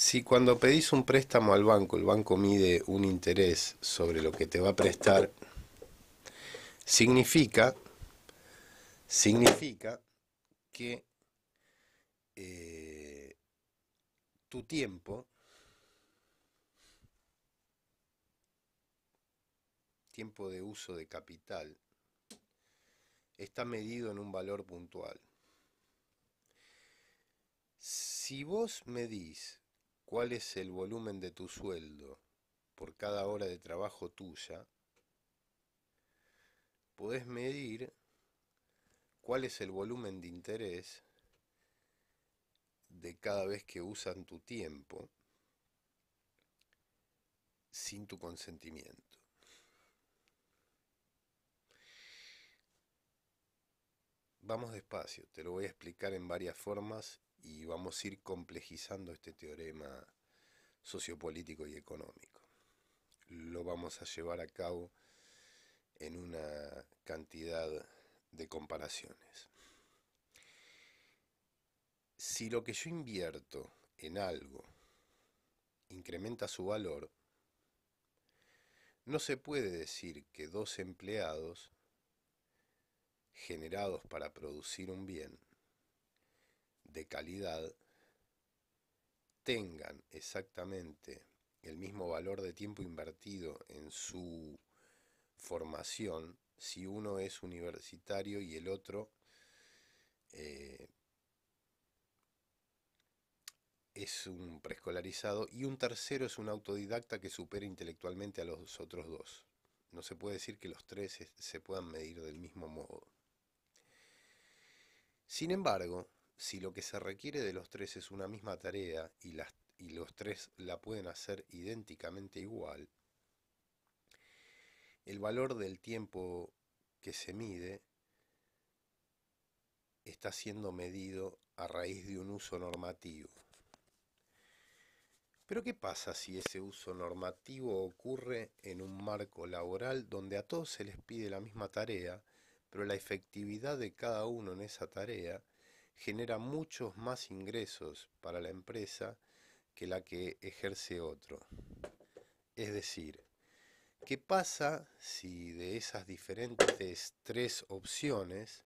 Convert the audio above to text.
Si cuando pedís un préstamo al banco, el banco mide un interés sobre lo que te va a prestar, significa, significa que eh, tu tiempo, tiempo de uso de capital, está medido en un valor puntual. Si vos medís cuál es el volumen de tu sueldo por cada hora de trabajo tuya, podés medir cuál es el volumen de interés de cada vez que usan tu tiempo sin tu consentimiento. Vamos despacio, te lo voy a explicar en varias formas y vamos a ir complejizando este teorema sociopolítico y económico. Lo vamos a llevar a cabo en una cantidad de comparaciones. Si lo que yo invierto en algo incrementa su valor, no se puede decir que dos empleados generados para producir un bien de calidad tengan exactamente el mismo valor de tiempo invertido en su formación si uno es universitario y el otro eh, es un preescolarizado y un tercero es un autodidacta que supera intelectualmente a los otros dos. No se puede decir que los tres se puedan medir del mismo modo. Sin embargo, si lo que se requiere de los tres es una misma tarea y, los tres la pueden hacer idénticamente igual, el valor del tiempo que se mide está siendo medido a raíz de un uso normativo. Pero ¿qué pasa si ese uso normativo ocurre en un marco laboral donde a todos se les pide la misma tarea, pero la efectividad de cada uno en esa tarea genera muchos más ingresos para la empresa que la que ejerce otro. Es decir, ¿qué pasa si de esas diferentes tres opciones